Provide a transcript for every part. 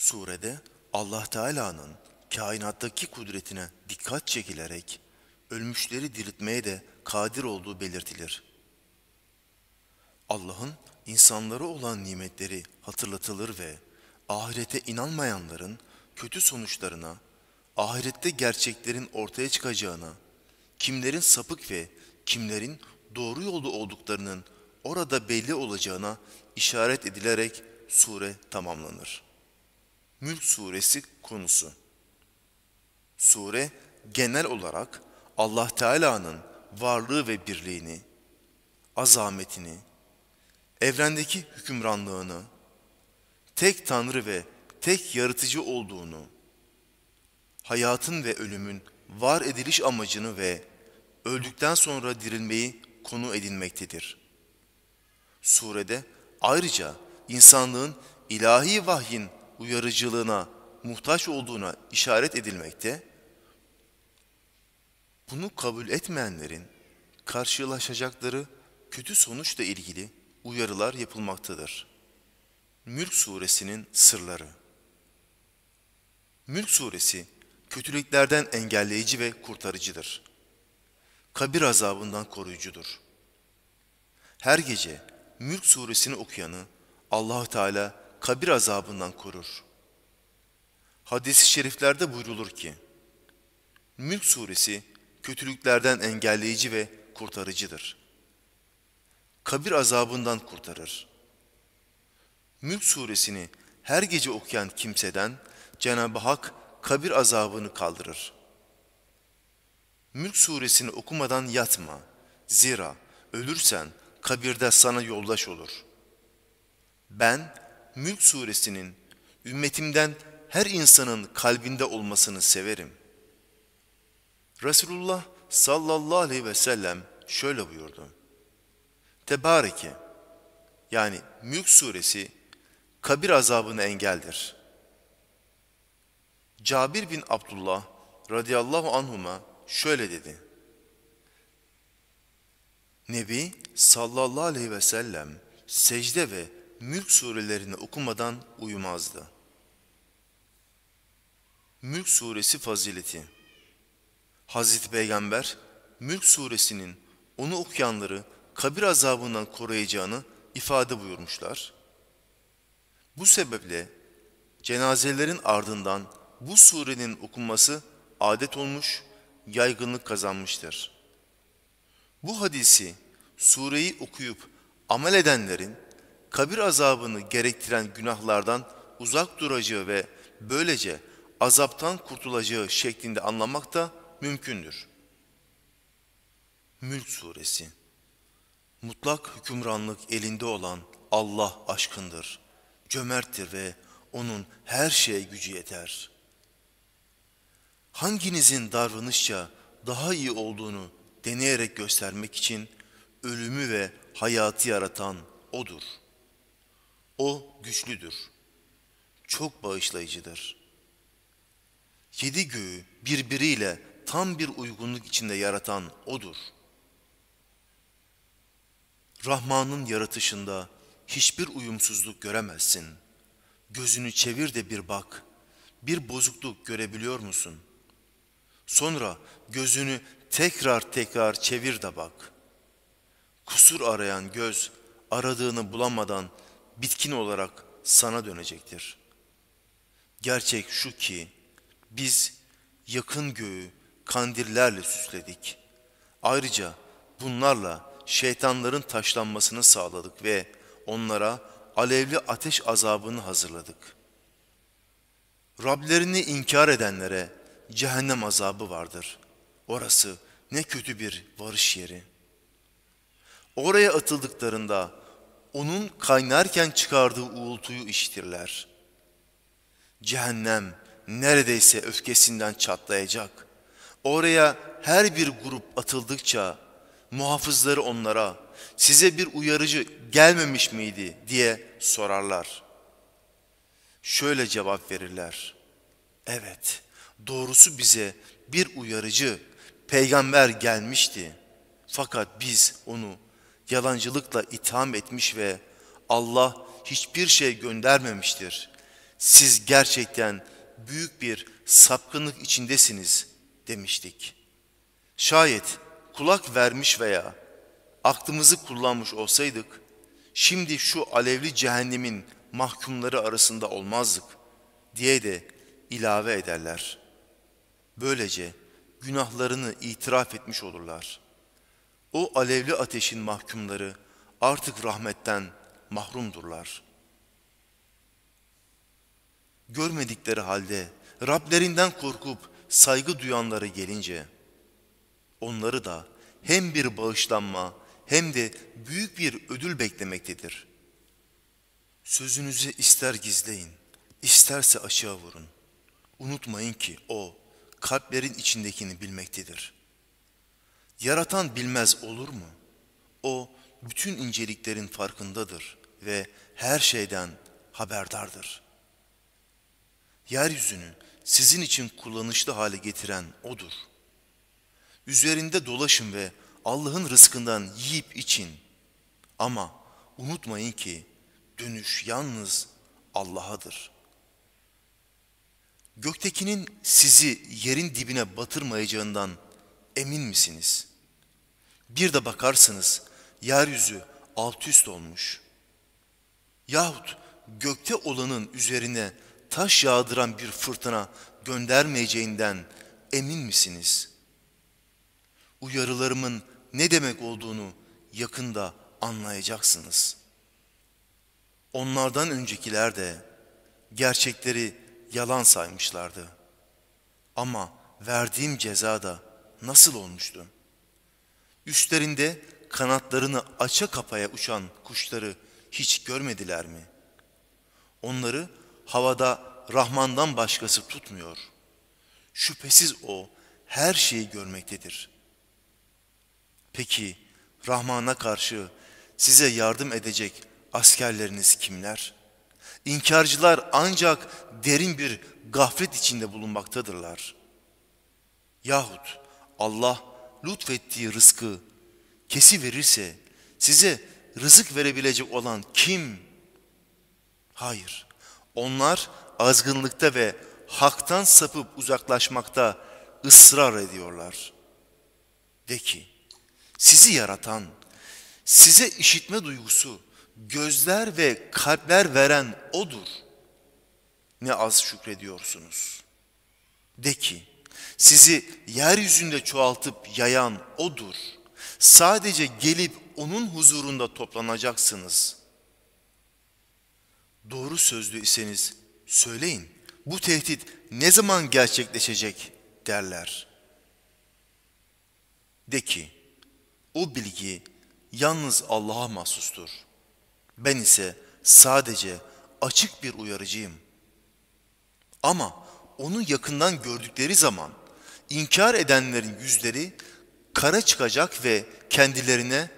Surede Allah Teala'nın kainattaki kudretine dikkat çekilerek ölmüşleri diriltmeye de kadir olduğu belirtilir. Allah'ın insanlara olan nimetleri hatırlatılır ve ahirete inanmayanların kötü sonuçlarına, ahirette gerçeklerin ortaya çıkacağına, kimlerin sapık ve kimlerin doğru yolda olduklarının orada belli olacağına işaret edilerek sure tamamlanır.'' Mülk suresi konusu. Sure genel olarak Allah Teala'nın varlığı ve birliğini, azametini, evrendeki hükümranlığını, tek tanrı ve tek yaratıcı olduğunu, hayatın ve ölümün var ediliş amacını ve öldükten sonra dirilmeyi konu edinmektedir. Surede ayrıca insanlığın ilahi vahyin uyarıcılığına muhtaç olduğuna işaret edilmekte, bunu kabul etmeyenlerin karşılaşacakları kötü sonuçla ilgili uyarılar yapılmaktadır. Mülk Suresinin Sırları Mülk Suresi, kötülüklerden engelleyici ve kurtarıcıdır. Kabir azabından koruyucudur. Her gece Mülk Suresini okuyanı allah Teala kabir azabından korur. Hadis-i şeriflerde buyrulur ki, Mülk suresi kötülüklerden engelleyici ve kurtarıcıdır. Kabir azabından kurtarır. Mülk suresini her gece okuyan kimseden Cenab-ı Hak kabir azabını kaldırır. Mülk suresini okumadan yatma. Zira ölürsen kabirde sana yoldaş olur. Ben Mülk suresinin ümmetimden her insanın kalbinde olmasını severim. Resulullah sallallahu aleyhi ve sellem şöyle buyurdu. Tebareke yani Mülk suresi kabir azabını engeldir. Cabir bin Abdullah radıyallahu anhuma şöyle dedi. Nebi sallallahu aleyhi ve sellem secde ve mülk surelerini okumadan uyumazdı. Mülk suresi fazileti Hazreti Peygamber, Mülk suresinin onu okuyanları kabir azabından koruyacağını ifade buyurmuşlar. Bu sebeple cenazelerin ardından bu surenin okunması adet olmuş, yaygınlık kazanmıştır. Bu hadisi sureyi okuyup amel edenlerin kabir azabını gerektiren günahlardan uzak duracağı ve böylece azaptan kurtulacağı şeklinde anlamak da mümkündür. Mülk Suresi Mutlak hükümranlık elinde olan Allah aşkındır, cömerttir ve O'nun her şeye gücü yeter. Hanginizin davranışça daha iyi olduğunu deneyerek göstermek için ölümü ve hayatı yaratan O'dur.'' O güçlüdür. Çok bağışlayıcıdır. Yedi göğü birbiriyle tam bir uygunluk içinde yaratan O'dur. Rahman'ın yaratışında hiçbir uyumsuzluk göremezsin. Gözünü çevir de bir bak. Bir bozukluk görebiliyor musun? Sonra gözünü tekrar tekrar çevir de bak. Kusur arayan göz aradığını bulamadan bitkin olarak sana dönecektir. Gerçek şu ki biz yakın göğü kandillerle süsledik. Ayrıca bunlarla şeytanların taşlanmasını sağladık ve onlara alevli ateş azabını hazırladık. Rablerini inkar edenlere cehennem azabı vardır. Orası ne kötü bir varış yeri. Oraya atıldıklarında onun kaynarken çıkardığı uğultuyu işitirler. Cehennem neredeyse öfkesinden çatlayacak. Oraya her bir grup atıldıkça muhafızları onlara size bir uyarıcı gelmemiş miydi diye sorarlar. Şöyle cevap verirler. Evet, doğrusu bize bir uyarıcı, peygamber gelmişti. Fakat biz onu yalancılıkla itham etmiş ve Allah hiçbir şey göndermemiştir. Siz gerçekten büyük bir sapkınlık içindesiniz demiştik. Şayet kulak vermiş veya aklımızı kullanmış olsaydık, şimdi şu alevli cehennemin mahkumları arasında olmazdık diye de ilave ederler. Böylece günahlarını itiraf etmiş olurlar. O alevli ateşin mahkumları artık rahmetten mahrumdurlar. Görmedikleri halde Rablerinden korkup saygı duyanları gelince onları da hem bir bağışlanma hem de büyük bir ödül beklemektedir. Sözünüzü ister gizleyin, isterse aşağı vurun. Unutmayın ki o kalplerin içindekini bilmektedir.'' Yaratan bilmez olur mu? O bütün inceliklerin farkındadır ve her şeyden haberdardır. Yeryüzünü sizin için kullanışlı hale getiren O'dur. Üzerinde dolaşın ve Allah'ın rızkından yiyip için. Ama unutmayın ki dönüş yalnız Allah'adır. Göktekinin sizi yerin dibine batırmayacağından emin misiniz?'' Bir de bakarsınız yeryüzü alt üst olmuş. Yahut gökte olanın üzerine taş yağdıran bir fırtına göndermeyeceğinden emin misiniz? Uyarılarımın ne demek olduğunu yakında anlayacaksınız. Onlardan öncekiler de gerçekleri yalan saymışlardı. Ama verdiğim ceza da nasıl olmuştu?'' Üstlerinde kanatlarını aça kapaya uçan kuşları hiç görmediler mi? Onları havada Rahman'dan başkası tutmuyor. Şüphesiz o her şeyi görmektedir. Peki Rahman'a karşı size yardım edecek askerleriniz kimler? İnkarcılar ancak derin bir gaflet içinde bulunmaktadırlar. Yahut Allah lütfettiği rızkı kesi verirse size rızık verebilecek olan kim? Hayır. Onlar azgınlıkta ve haktan sapıp uzaklaşmakta ısrar ediyorlar. De ki, sizi yaratan, size işitme duygusu, gözler ve kalpler veren O'dur. Ne az şükrediyorsunuz. De ki, sizi yeryüzünde çoğaltıp yayan O'dur. Sadece gelip O'nun huzurunda toplanacaksınız. Doğru sözlü iseniz söyleyin. Bu tehdit ne zaman gerçekleşecek derler. De ki, o bilgi yalnız Allah'a mahsustur. Ben ise sadece açık bir uyarıcıyım. Ama onu yakından gördükleri zaman inkar edenlerin yüzleri kara çıkacak ve kendilerine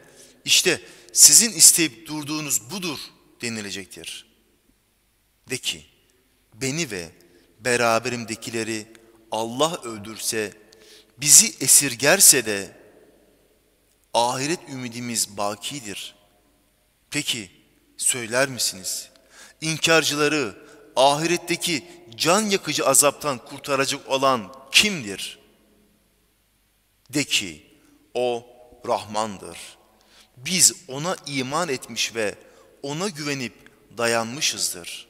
işte sizin isteyip durduğunuz budur denilecektir. De ki beni ve beraberimdekileri Allah öldürse, bizi esirgerse de ahiret ümidimiz bakidir. Peki söyler misiniz? İnkarcıları ahiretteki can yakıcı azaptan kurtaracak olan kimdir? De ki o Rahmandır. Biz ona iman etmiş ve ona güvenip dayanmışızdır.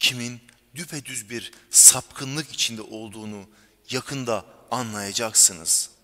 Kimin düpedüz bir sapkınlık içinde olduğunu yakında anlayacaksınız.''